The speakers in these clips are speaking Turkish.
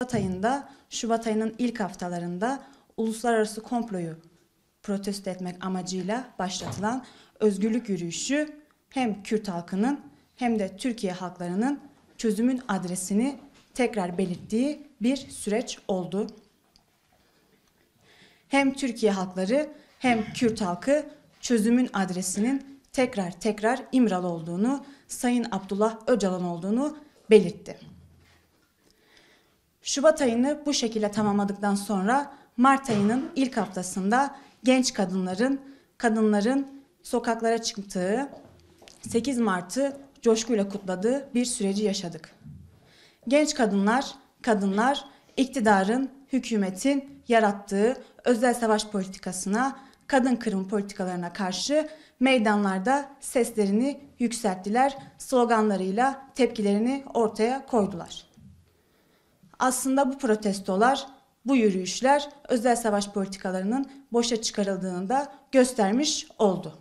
Şubat ayında, Şubat ayının ilk haftalarında uluslararası komployu protesto etmek amacıyla başlatılan özgürlük yürüyüşü hem Kürt halkının hem de Türkiye halklarının çözümün adresini tekrar belirttiği bir süreç oldu. Hem Türkiye halkları hem Kürt halkı çözümün adresinin tekrar tekrar İmralı olduğunu, Sayın Abdullah Öcalan olduğunu belirtti. Şubat ayını bu şekilde tamamladıktan sonra Mart ayının ilk haftasında genç kadınların kadınların sokaklara çıktığı 8 Mart'ı coşkuyla kutladığı bir süreci yaşadık. Genç kadınlar, kadınlar iktidarın, hükümetin yarattığı özel savaş politikasına, kadın kırım politikalarına karşı meydanlarda seslerini yükselttiler, sloganlarıyla tepkilerini ortaya koydular. Aslında bu protestolar, bu yürüyüşler özel savaş politikalarının boşa çıkarıldığını da göstermiş oldu.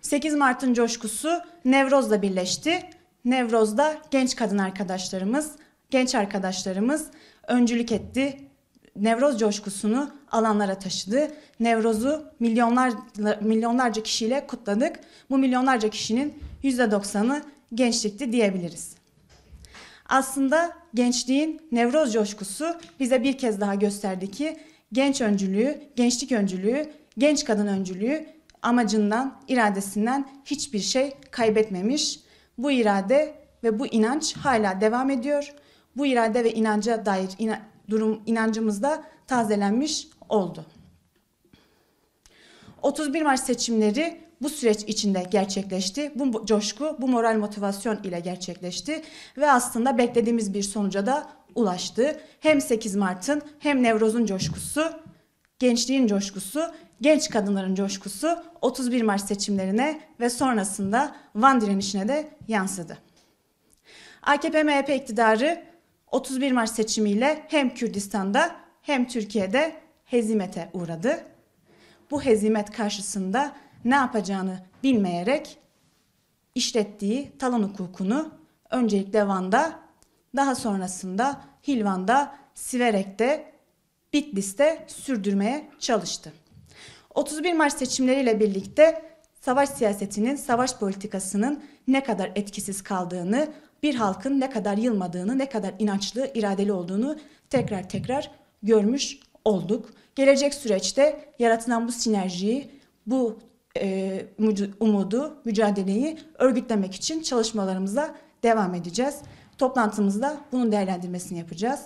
8 Mart'ın coşkusu Nevroz'la birleşti. Nevroz'da genç kadın arkadaşlarımız, genç arkadaşlarımız öncülük etti. Nevroz coşkusunu alanlara taşıdı. Nevroz'u milyonlar, milyonlarca kişiyle kutladık. Bu milyonlarca kişinin %90'ı gençlikti diyebiliriz. Aslında gençliğin nevroz coşkusu bize bir kez daha gösterdi ki genç öncülüğü, gençlik öncülüğü, genç kadın öncülüğü amacından, iradesinden hiçbir şey kaybetmemiş. Bu irade ve bu inanç hala devam ediyor. Bu irade ve inanca dair ina durum inancımız da tazelenmiş oldu. 31 Mart seçimleri bu süreç içinde gerçekleşti. Bu coşku, bu moral motivasyon ile gerçekleşti ve aslında beklediğimiz bir sonuca da ulaştı. Hem 8 Mart'ın hem Nevroz'un coşkusu, gençliğin coşkusu, genç kadınların coşkusu 31 Mart seçimlerine ve sonrasında Van direnişine de yansıdı. AKP-MHP iktidarı 31 Mart seçimiyle hem Kürdistan'da hem Türkiye'de hezimete uğradı. Bu hezimet karşısında ne yapacağını bilmeyerek işlettiği talan hukukunu öncelikle Van'da daha sonrasında Hilvan'da, Siverek'te, Bitlis'te sürdürmeye çalıştı. 31 Mart seçimleriyle birlikte savaş siyasetinin, savaş politikasının ne kadar etkisiz kaldığını, bir halkın ne kadar yılmadığını, ne kadar inançlı, iradeli olduğunu tekrar tekrar görmüş olduk. Gelecek süreçte yaratılan bu sinerjiyi, bu e, umudu, mücadeleyi örgütlemek için çalışmalarımıza devam edeceğiz. Toplantımızda bunun değerlendirmesini yapacağız.